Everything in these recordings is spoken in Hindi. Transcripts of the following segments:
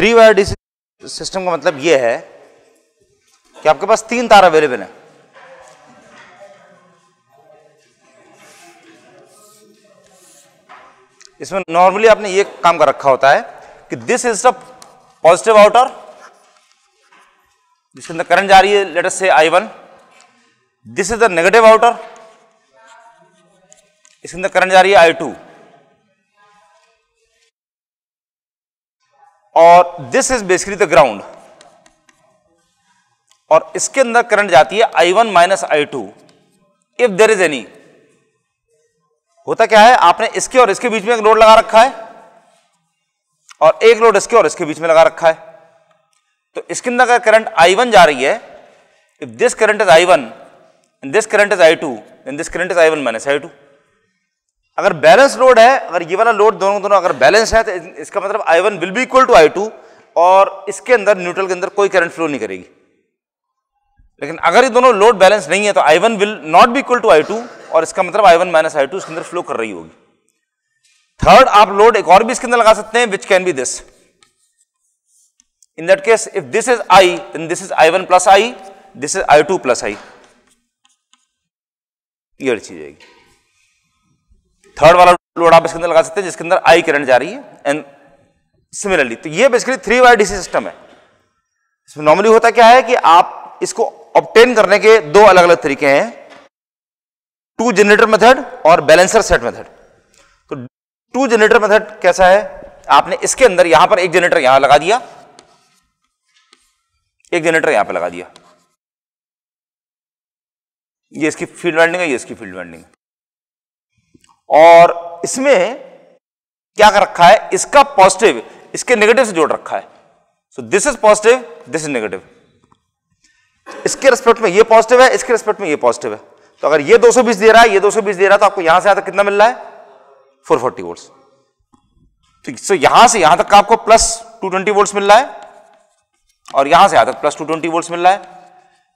थ्री वायर डी सिस्टम का मतलब यह है कि आपके पास तीन तार अवेलेबल हैं इसमें नॉर्मली आपने ये काम कर रखा होता है कि this is the positive outer जिसके अंदर करंट जा रही है लेटर से I one this is the negative outer इसके अंदर करंट जा रही है आई टू और this is basically the ground और इसके अंदर करंट जाती है I one minus I two if there is any होता क्या है आपने इसके और इसके बीच में एक लोड लगा रखा है और एक लोड इसके और इसके बीच में लगा रखा है तो इसके अंदर अगर करंट आई वन जा रही है if this current is I one this current is I two this current is I one minus I two अगर बैलेंस लोड है अगर ये वाला लोड दोनों दोनों अगर बैलेंस है तो इसका मतलब I one will be equal to I two और इसके अंदर न्यूट्रल के अंदर कोई करंट फ्लो नहीं करेगी लेकिन अगर ये दोनों लोड बैलेंस नहीं है तो I one will not be equal to I two और इसका मतलब I one minus I two इसके अंदर फ्लो कर रही होगी थर्ड आप लोड एक और भी इसके अंदर लगा सकते हैं which can be this in that case if this is I then this is I one plus I this is I two plus I ये चीज आएगी थर्ड वाला लोड आप इसके अंदर लगा सकते हैं जिसके अंदर आई करंट जा रही है एंड सिमिलरली तो ये basically three wire DC system है इसमें नॉर्मली होता क्या है कि आप इसको ऑप्टेन करने के दो अलग अलग तरीके हैं टू जनरेटर मेथड और बैलेंसर सेट मेथड तो टू जनरेटर मेथड कैसा है आपने इसके अंदर यहां पर एक जनरेटर यहां लगा दिया एक जनरेटर यहां पर लगा दिया ये इसकी फील्ड वाइंडिंग है ये इसकी फील्ड वाइंडिंग है और इसमें क्या कर रखा है इसका पॉजिटिव इसके नेगेटिव से जोड़ रखा है so this is positive this is negative इसके रिस्पेक्ट में ये पॉजिटिव है इसके रिस्पेक्ट में ये पॉजिटिव है तो अगर ये 220 दे रहा है ये 220 दे रहा है तो आपको यहां से यहां तक कितना मिल रहा है 440 फोर्टी वोल्ट ठीक सो यहां से यहां तक आपको प्लस 220 ट्वेंटी वोल्ट मिल रहा है और यहां से यहां तक प्लस 220 ट्वेंटी वोल्ट मिल रहा है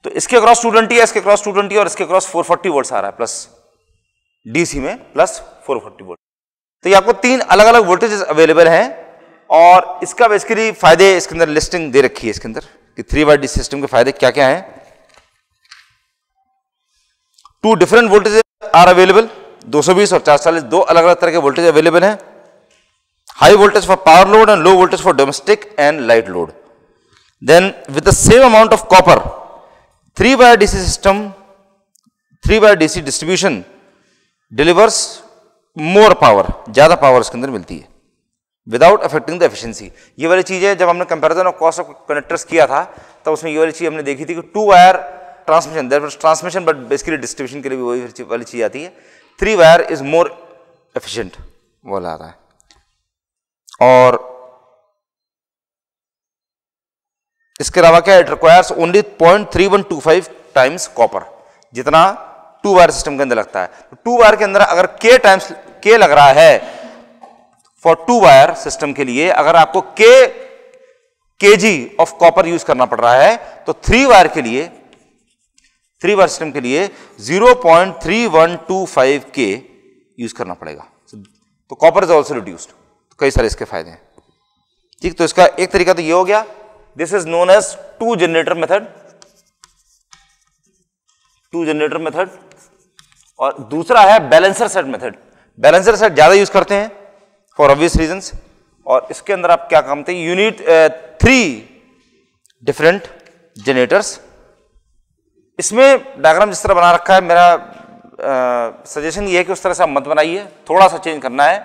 तो इसके क्रॉस 220 है इसके क्रॉस 220 और इसके क्रॉस 440 वोल्ट आ रहा है प्लस डीसी में प्लस 440 वोल्ट तो ये आपको तीन अलग अलग वोल्टेजेस अवेलेबल हैं और इसका बेसिकली फायदे इसके अंदर लिस्टिंग दे रखी है इसके अंदर कि थ्री वायर डीसी सिस्टम के फायदे क्या क्या हैं two different voltage are available 220 और 440 दो अलग अलग तरह के वोल्टेज अवेलेबल हैं high voltage for power load and low voltage for domestic and light load then with the same amount of copper three wire DC system three wire DC distribution delivers more power ज़्यादा पावर इसके अंदर मिलती है विदाउट अफेक्टिंग द एफिशिएंसी ये वाली चीज़ें जब हमने comparison of cost of connectors किया था तो उसमें ये वाली चीज़ हमने देखी थी कि two wire transmission there transmission but basically distribution के लिए भी वही वाली चीज़ आती है three wire is more efficient बोला आता है और इसके अलावा क्या it requires only point three one two five times copper जितना टू बार सिस्टम के अंदर लगता है टू तो बार के अंदर अगर के टाइम्स के लग रहा है फॉर टू वायर सिस्टम के लिए अगर आपको के के जी ऑफ कॉपर यूज करना पड़ रहा है तो थ्री वायर के लिए थ्री वायर सिस्टम के लिए 0.3125 के यूज करना पड़ेगा तो कॉपर इज ऑल्सो रिड्यूस्ड तो कई सारे इसके फायदे हैं ठीक तो इसका एक तरीका तो ये हो गया this is known as two generator method two generator method और दूसरा है balancer set method balancer set ज़्यादा यूज़ करते हैं फॉर ऑब्वियस रीजंस और इसके अंदर आप क्या काम थे यूनिट थ्री डिफरेंट जनरेटर्स इसमें डायग्राम जिस तरह बना रखा है मेरा सजेशन uh, ये है कि उस तरह से आप मत बनाइए थोड़ा सा चेंज करना है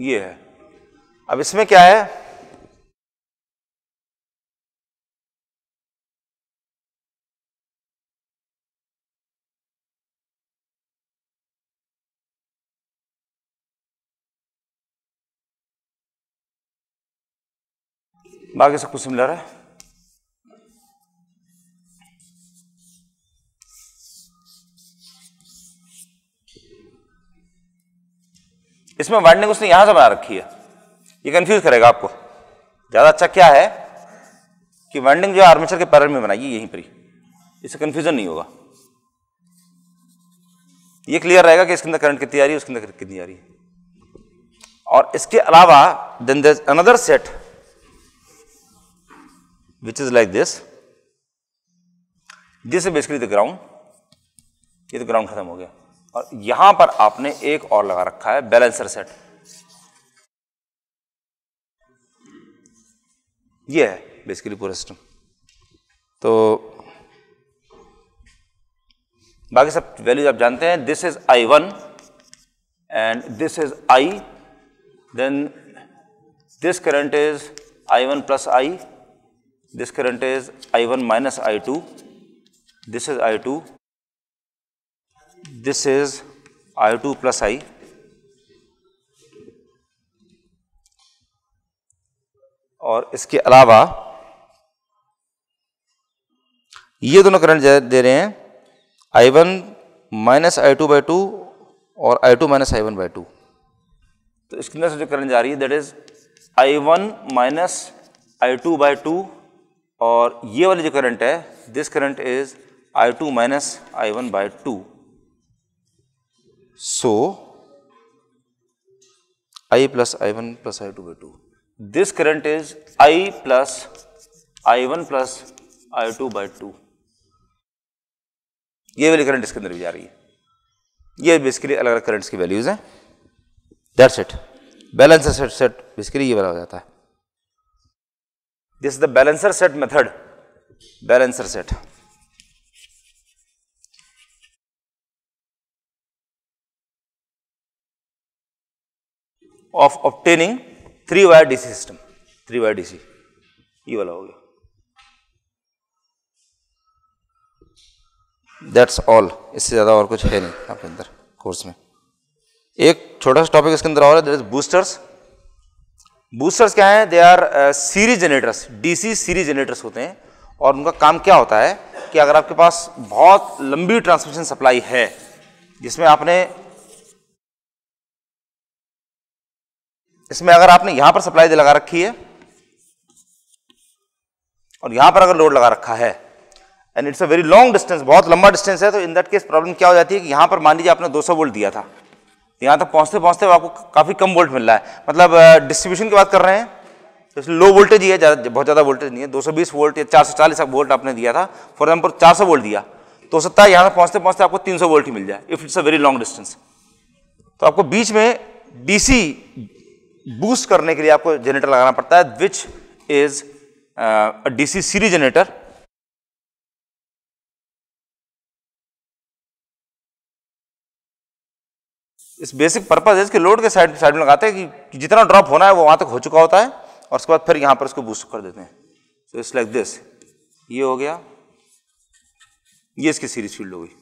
ये है अब इसमें क्या है बाकी सब कुछ रहा है इसमें वार्डनिंग उसने यहां से बना रखी है ये कंफ्यूज करेगा आपको ज्यादा अच्छा क्या है कि वाइंडिंग जो आर्मेचर के पैरल में बनाइए यहीं पर ही इससे कंफ्यूजन नहीं होगा ये क्लियर रहेगा कि इसके अंदर करंट कितनी आ रही है उसके अंदर कितनी आ रही है और इसके अलावा then there another set which is like this this is basically the ground ये तो ग्राउंड खत्म हो गया और यहां पर आपने एक और लगा रखा है बैलेंसर सेट ये है बेसिकली पूरा सिस्टम तो बाकी सब वैल्यूज आप जानते हैं this is I one and this is I then this is I one plus I this current is I one minus I two this is I two this is two plus I और इसके अलावा ये दोनों करंट दे रहे हैं I1 one minus I two by two और I2 two minus I one by two तो इसके अंदर से जो करंट जा रही है that is I1 one minus I two by two और ये वाली जो करंट है this current is I2 two minus I one by two So, I plus I1 plus I2 by 2. This current is I plus I1 plus I2 by 2. ये वाली करंट इसके अंदर भी जा रही है ये बेसिकली अलग अलग करंट्स की वैल्यूज हैं that's it balancer set set basically ये वाला हो जाता है this is the balancer set method balancer set of obtaining three wire DC system three wire DC ये वाला हो गया दैट्स ऑल इससे ज़्यादा और कुछ है नहीं आपके अंदर कोर्स में एक छोटा सा टॉपिक इसके अंदर और है बूस्टर्स बूस्टर्स क्या हैं they are series generators DC series generators होते हैं और उनका काम क्या होता है कि अगर आपके पास बहुत लंबी ट्रांसमिशन सप्लाई है जिसमें आपने इसमें अगर आपने यहां पर सप्लाई लगा रखी है और यहां पर अगर लोड लगा रखा है and it's a very long distance बहुत लंबा डिस्टेंस है तो इन दैट केस प्रॉब्लम क्या हो जाती है कि यहां पर मान लीजिए आपने 200 वोल्ट दिया था तो यहां तक पहुंचते पहुंचते आपको काफी कम वोल्ट मिल रहा है मतलब डिस्ट्रीब्यूशन की बात कर रहे हैं तो इसलिए लो वोल्टेज ही है बहुत ज़्यादा वोल्टेज नहीं है 220 वोल्ट या 440 वोल्ट आपने दिया था फॉर एग्जाम्पल 400 वोल्ट दिया तो हो सकता है यहाँ से पहुँचते पहुँचते आपको 300 वोल्ट ही मिल जाए if it's a very long distance तो आपको बीच में डीसी बूस्ट करने के लिए आपको जनरेटर लगाना पड़ता है which is DC series generator इस बेसिक पर्पज है इसके लोड के साइड साइड में लगाते हैं कि जितना ड्रॉप होना है वो वहां तक हो चुका होता है और उसके बाद फिर यहां पर उसको बूस्ट कर देते हैं सो इट्स लाइक दिस ये हो गया ये इसकी सीरीज फील्ड हो गई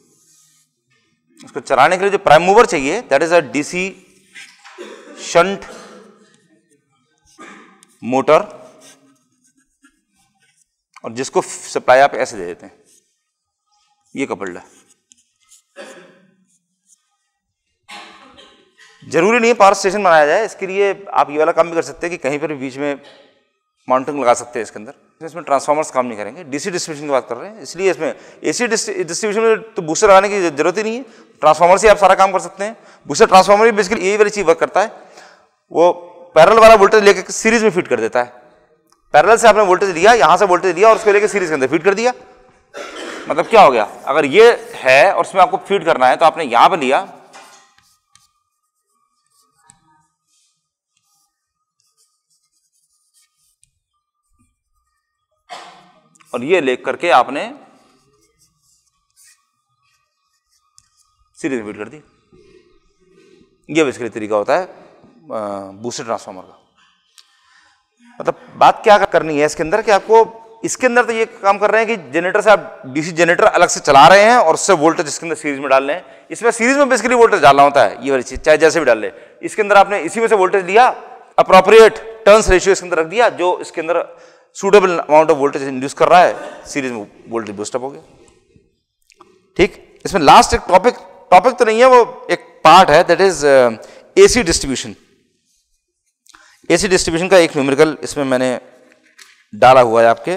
इसको चलाने के लिए जो प्राइम मूवर चाहिए that is a DC shunt motor और जिसको सप्लाई आप ऐसे दे देते हैं ये कपड़ा है जरूरी नहीं है पावर स्टेशन बनाया जाए इसके लिए आप ये वाला काम भी कर सकते हैं कि कहीं पर बीच में माउंटिंग लगा सकते हैं इसके अंदर इसमें ट्रांसफार्मर्स काम नहीं करेंगे डीसी डिस्ट्रीब्यूशन की बात कर रहे हैं इसलिए इसमें एसी डिस्ट्रीब्यूशन में तो बूस्टर लगाने की जरूरत ही नहीं है ट्रांसफार्मर से आप सारा काम कर सकते हैं बूस्टर ट्रांसफार्मर भी बेसिकली यही वाली चीज़ वर्क करता है वो पैरल वाला वोल्टेज लेकर सीरीज में फिट कर देता है पैरल से आपने वोल्टेज दिया यहां से वोल्टेज दिया और उसको लेकर सीरीज के अंदर फिट कर दिया मतलब क्या हो गया अगर ये है और उसमें आपको फीड करना है तो आपने यहां पर लिया और ये लेख करके आपने सीरीज में फीड कर दी ये बेसिकली तरीका होता है बूस्टर ट्रांसफार्मर का मतलब बात क्या करनी है इसके अंदर कि आपको इसके अंदर तो ये काम कर रहे हैं कि जनरेटर से आप डीसी जनरेटर अलग से चला रहे हैं और उससे वोल्टेज इसके अंदर सीरीज में डाल रहे हैं इसमें सीरीज में बेसिकली वोल्टेज डालना होता है ये वाली चीज चाहे जैसे भी डाल लें इसके अंदर आपने इसी में से वोल्टेज लिया अप्रोप्रिएट टर्न्स रेशियो इसके अंदर रख दिया जो इसके अंदर suitable amount of voltage induce कर रहा है सीरीज में वोल्टेज बूस्टअप हो गया ठीक इसमें लास्ट एक टॉपिक टॉपिक तो नहीं है वो एक पार्ट है that is AC distribution AC distribution का एक न्यूमेरिकल इसमें मैंने डाला हुआ है आपके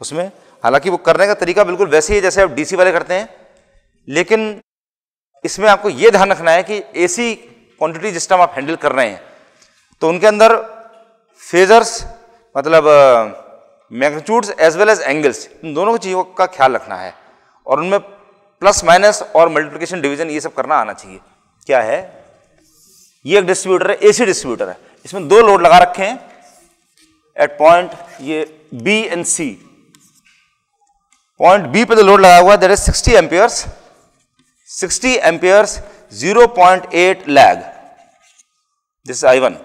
उसमें हालांकि वो करने का तरीका बिल्कुल वैसे ही है जैसे आप डीसी वाले करते हैं लेकिन इसमें आपको ये ध्यान रखना है कि एसी क्वांटिटी टाइम आप हैंडल कर रहे हैं तो उनके अंदर फेजर्स मतलब magnitudes as well as angles इन दोनों चीज़ों का ख्याल रखना है और उनमें प्लस माइनस और मल्टीप्लिकेशन डिवीजन ये सब करना आना चाहिए क्या है ये एक डिस्ट्रीब्यूटर है ए डिस्ट्रीब्यूटर है इसमें दो लोड लगा रखे हैं एट पॉइंट ये B and C point B पे जो तो लोड लगा हुआ है that is sixty amperes sixty amperes at lag this I one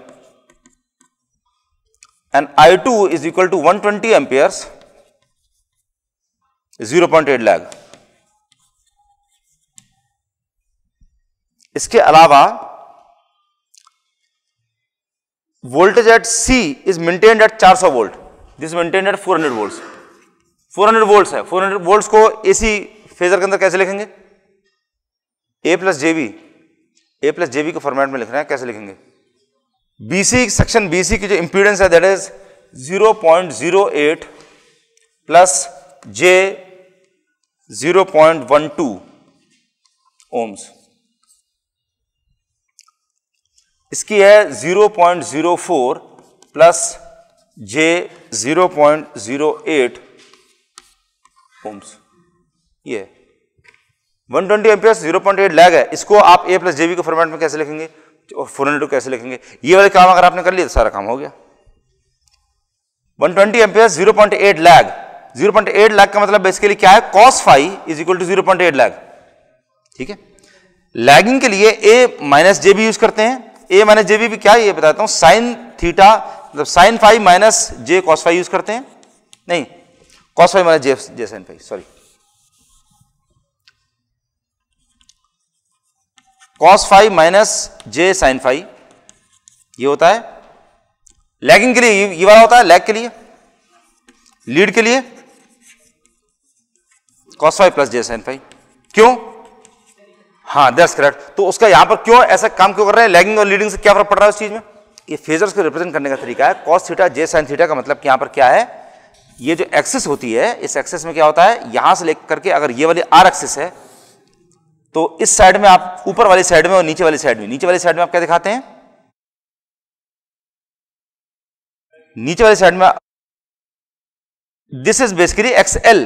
and I two is equal to one twenty amperes zero point eight lag इसके अलावा voltage at C is maintained at 400 volt. This is maintained at 400 volts 400 volts है 400 volts को AC फेजर के अंदर कैसे लिखेंगे A plus J A plus plus J B के फॉर्मेट में लिख रहे हैं कैसे लिखेंगे BC section BC की जो impedance है that is 0.08 plus J 0.12 ohms. 0.08 इसकी है 0.04 प्लस जे 0.08 ओम्स ये 120 twenty ampere zero point eight lag है इसको आप ए प्लस जेबी के फॉर्मेट में कैसे लिखेंगे और फोर हंड्रेड कैसे लिखेंगे ये वाले काम अगर आपने कर लिया तो सारा काम हो गया 120 twenty ampere zero point eight lag zero point eight lag का मतलब बेसिकली क्या है cos phi is equal to zero point eight lag ठीक है लैगिंग के लिए ए माइनस जे भी यूज करते हैं ए माइनस जे बी भी क्या है ये बताता हूँ साइन थीटा मतलब sine phi minus J cos phi use करते हैं नहीं cos phi minus J J sine phi sorry cos phi minus J sine phi ये होता है लैगिंग के लिए ये वाला होता है लैग के लिए लीड के लिए cos phi plus J sine phi क्यों हाँ दैट्स करेक्ट तो उसका यहाँ पर क्यों ऐसा काम क्यों कर रहे हैं लैगिंग और लीडिंग से क्या फर्क पड़ रहा है उस चीज़ में ये फेजर्स को रिप्रेजेंट करने का तरीका है cos theta J sine theta का मतलब यहाँ पर क्या है ये जो एक्सिस होती है इस एक्सिस में क्या होता है यहाँ से लेकर करके अगर ये वाली आर एक्सिस है तो इस साइड में आप ऊपर वाली साइड में और नीचे वाली साइड में नीचे वाली साइड में आप क्या दिखाते हैं नीचे वाली साइड में this is basically X L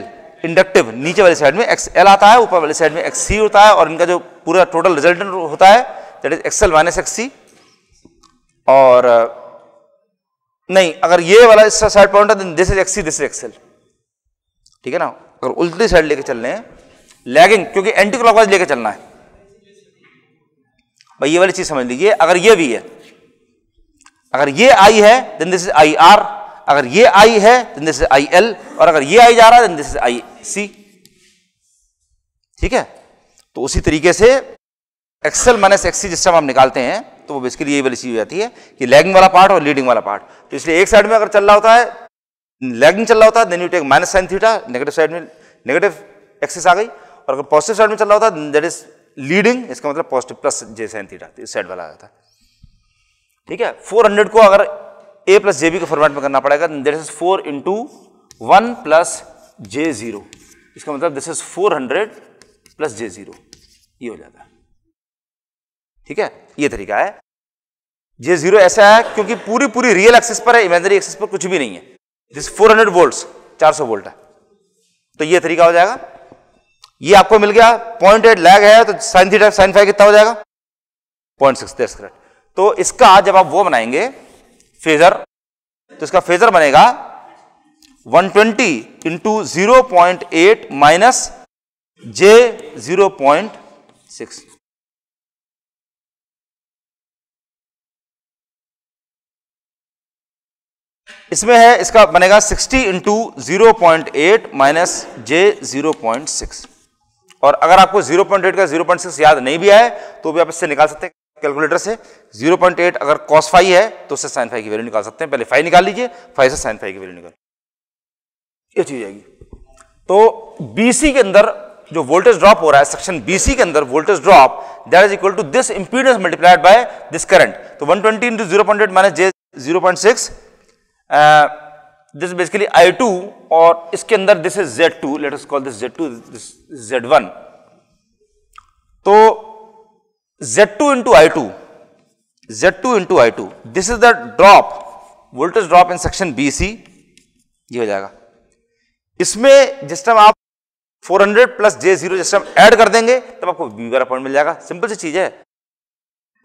inductive नीचे वाले साइड में एक्स एल आता है ऊपर वाले साइड में एक्स सी होता है और इनका जो पूरा टोटल रिजल्टेंट होता है that is XL minus X C और नहीं अगर ये वाला इसका साइड पॉइंट है this is X C this is XL ठीक है ना अगर उल्टी साइड लेके चल रहे हैं लैगिंग क्योंकि एंटी क्लॉकवाइज लेके चलना है भाई ये वाली चीज समझ लीजिए अगर ये भी है अगर ये आई है then this is I R अगर ये आई है तो दिस इज आई एल और अगर ये आई जा रहा है दिस इज आई सी ठीक है तो उसी तरीके से एक्सेल माइनस एक्सी जिस टाइम हम निकालते हैं तो वो बेसिकली ये वाली चीज हो जाती है कि लैगिंग वाला पार्ट और लीडिंग वाला पार्ट तो इसलिए एक साइड में अगर चल रहा होता है लैगिंग चल रहा होता है then you take minus sine theta negative side में नेगेटिव एक्सेस आ गई और अगर पॉजिटिव साइड में चल रहा होता है दैट इज लीडिंग इसका मतलब positive plus J sine theta इस साइड वाला आ जाता है ठीक है फोर हंड्रेड को अगर ए प्लस जे बी के फॉर्मेट में करना पड़ेगा this is four into one plus J zero इसका मतलब this is four hundred plus J zero ये हो जाता है ठीक है ये तरीका है जे जीरो ऐसा है क्योंकि पूरी पूरी रियल एक्सेस पर है इमेजनरी एक्सेस पर कुछ भी नहीं है दिस फोर हंड्रेड वोल्ट चार सौ वोल्ट है तो ये तरीका हो जाएगा ये आपको मिल गया पॉइंट एट लैग है तो साइन थीटा साइन फाइव कितना हो जाएगा पॉइंट सिक्स तो इसका जब आप वो बनाएंगे फेजर तो इसका फेजर बनेगा 120 twenty into zero point eight minus J zero point six इसमें है इसका बनेगा 60 into zero point eight minus J zero point six और अगर आपको जीरो पॉइंट एट का जीरो पॉइंट सिक्स याद नहीं भी आए तो भी आप इससे निकाल सकते हैं कैलकुलेटर से 0.8 अगर कॉस फाइव है तो उससे साइन फाइव की वैल्यू निकाल सकते हैं पहले फाइव निकाल लीजिए फाइव से साइन फाइव की वैल्यू निकाल ये चीज आएगी तो बीसी के अंदर जो वोल्टेज ड्रॉप हो रहा है सेक्शन बीसी के अंदर voltage drop that is equal to this impedance multiplied by this current तो 120 twenty into zero point eight minus J zero point six this basically I two और इसके अंदर this is Z two let call this Z two this Z one तो Z2 into I2, Z2 into I2, this is the drop, voltage drop in section BC, ये हो जाएगा इसमें जिस टाइम आप 400 प्लस जे जीरो जिस टाइम ऐड कर देंगे तब आपको बी वाला पॉइंट मिल जाएगा सिंपल सी चीज है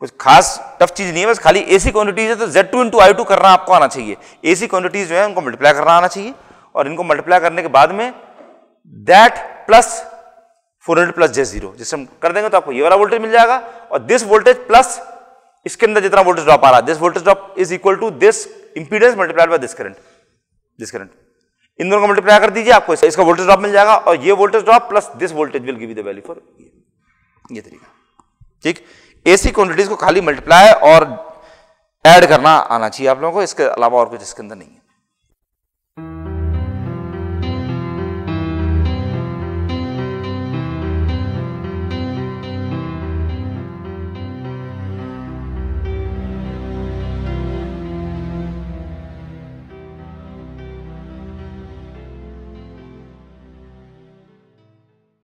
कुछ खास टफ चीज नहीं है बस खाली एसी क्वांटिटीज है तो Z2 two into I to करना आपको आना चाहिए एसी क्वांटिटीज जो है उनको मल्टीप्लाई करना आना चाहिए और इनको मल्टीप्लाई करने के बाद में that plus four hundred plus J zero जिससे हम कर देंगे तो आपको ये वाला वोल्टेज मिल जाएगा और दिस वोल्टेज प्लस इसके अंदर जितना वोल्टेज ड्रॉप आ रहा है this voltage drop is equal to this impedance multiplied by this current this current इन दोनों को मल्टीप्लाई कर दीजिए आपको इसका वोल्टेज ड्रॉप मिल जाएगा और ये voltage drop plus this voltage will give you the value for ये तरीका ठीक एसी क्वांटिटीज को खाली मल्टीप्लाई और ऐड करना आना चाहिए आप लोगों को इसके अलावा और कुछ इसके अंदर नहीं है